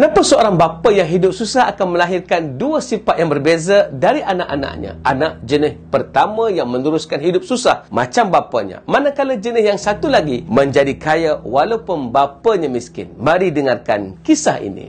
Kenapa seorang bapa yang hidup susah akan melahirkan dua sifat yang berbeza dari anak-anaknya? Anak jenis pertama yang meneruskan hidup susah macam bapanya. Manakala jenis yang satu lagi menjadi kaya walaupun bapanya miskin. Mari dengarkan kisah ini.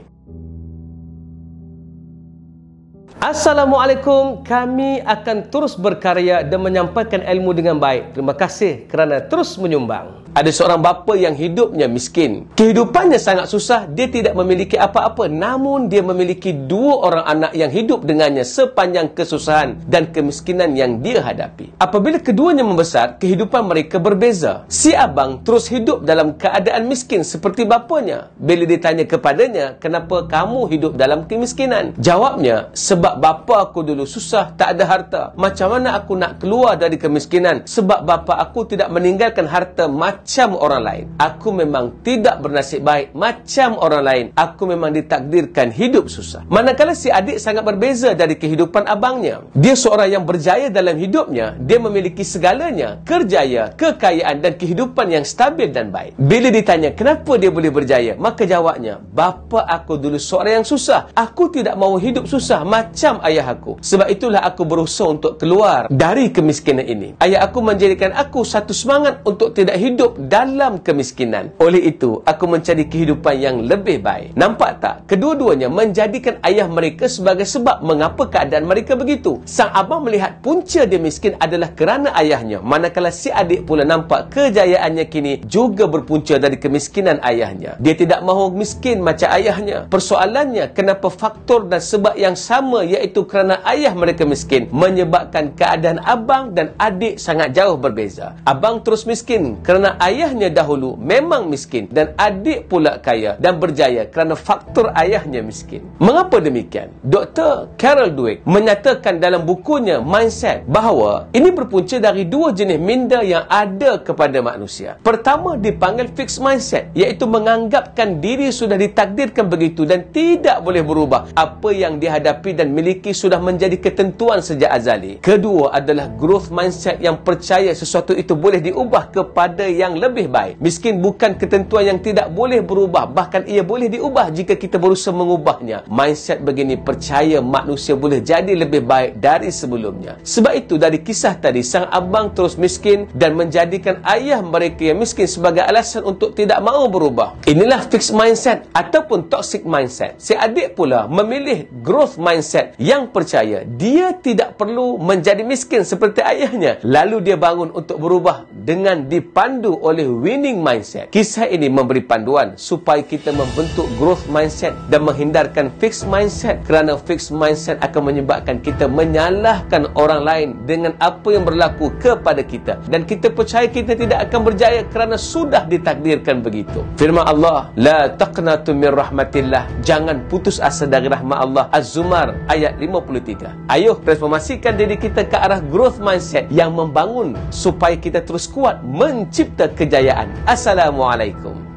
Assalamualaikum. Kami akan terus berkarya dan menyampaikan ilmu dengan baik. Terima kasih kerana terus menyumbang. Ada seorang bapa yang hidupnya miskin. Kehidupannya sangat susah, dia tidak memiliki apa-apa. Namun, dia memiliki dua orang anak yang hidup dengannya sepanjang kesusahan dan kemiskinan yang dia hadapi. Apabila keduanya membesar, kehidupan mereka berbeza. Si abang terus hidup dalam keadaan miskin seperti bapanya. Bila ditanya kepadanya, kenapa kamu hidup dalam kemiskinan? Jawabnya, sebab bapa aku dulu susah, tak ada harta. Macam mana aku nak keluar dari kemiskinan? Sebab bapa aku tidak meninggalkan harta macam macam orang lain. Aku memang tidak bernasib baik macam orang lain. Aku memang ditakdirkan hidup susah. Manakala si adik sangat berbeza dari kehidupan abangnya. Dia seorang yang berjaya dalam hidupnya. Dia memiliki segalanya. Kerjaya, kekayaan dan kehidupan yang stabil dan baik. Bila ditanya kenapa dia boleh berjaya, maka jawabnya, Bapa aku dulu seorang yang susah. Aku tidak mahu hidup susah macam ayah aku. Sebab itulah aku berusaha untuk keluar dari kemiskinan ini. Ayah aku menjadikan aku satu semangat untuk tidak hidup hidup dalam kemiskinan. Oleh itu, aku mencari kehidupan yang lebih baik. Nampak tak? Kedua-duanya menjadikan ayah mereka sebagai sebab mengapa keadaan mereka begitu. Sang abang melihat punca dia miskin adalah kerana ayahnya. Manakala si adik pula nampak kejayaannya kini juga berpunca dari kemiskinan ayahnya. Dia tidak mahu miskin macam ayahnya. Persoalannya, kenapa faktor dan sebab yang sama iaitu kerana ayah mereka miskin menyebabkan keadaan abang dan adik sangat jauh berbeza. Abang terus miskin kerana ayahnya dahulu memang miskin dan adik pula kaya dan berjaya kerana faktor ayahnya miskin. Mengapa demikian? Dr. Carol Dweck menyatakan dalam bukunya Mindset bahawa ini berpunca dari dua jenis minda yang ada kepada manusia. Pertama dipanggil fixed mindset iaitu menganggapkan diri sudah ditakdirkan begitu dan tidak boleh berubah. Apa yang dihadapi dan miliki sudah menjadi ketentuan sejak azali. Kedua adalah growth mindset yang percaya sesuatu itu boleh diubah kepada yang yang lebih baik. Miskin bukan ketentuan yang tidak boleh berubah, bahkan ia boleh diubah jika kita berusaha mengubahnya. Mindset begini percaya manusia boleh jadi lebih baik dari sebelumnya. Sebab itu dari kisah tadi sang abang terus miskin dan menjadikan ayah mereka yang miskin sebagai alasan untuk tidak mahu berubah. Inilah fixed mindset ataupun toxic mindset. Si adik pula memilih growth mindset yang percaya dia tidak perlu menjadi miskin seperti ayahnya. Lalu dia bangun untuk berubah dengan dipandu oleh winning mindset. Kisah ini memberi panduan supaya kita membentuk growth mindset dan menghindarkan fixed mindset kerana fixed mindset akan menyebabkan kita menyalahkan orang lain dengan apa yang berlaku kepada kita dan kita percaya kita tidak akan berjaya kerana sudah ditakdirkan begitu. Firman Allah, la taqnatum mir rahmatillah. Jangan putus asa dari rahmat Allah. Az-Zumar ayat 53. Ayuh transformasikan diri kita ke arah growth mindset yang membangun supaya kita terus kuat mencipta kita kejayaan. Assalamualaikum.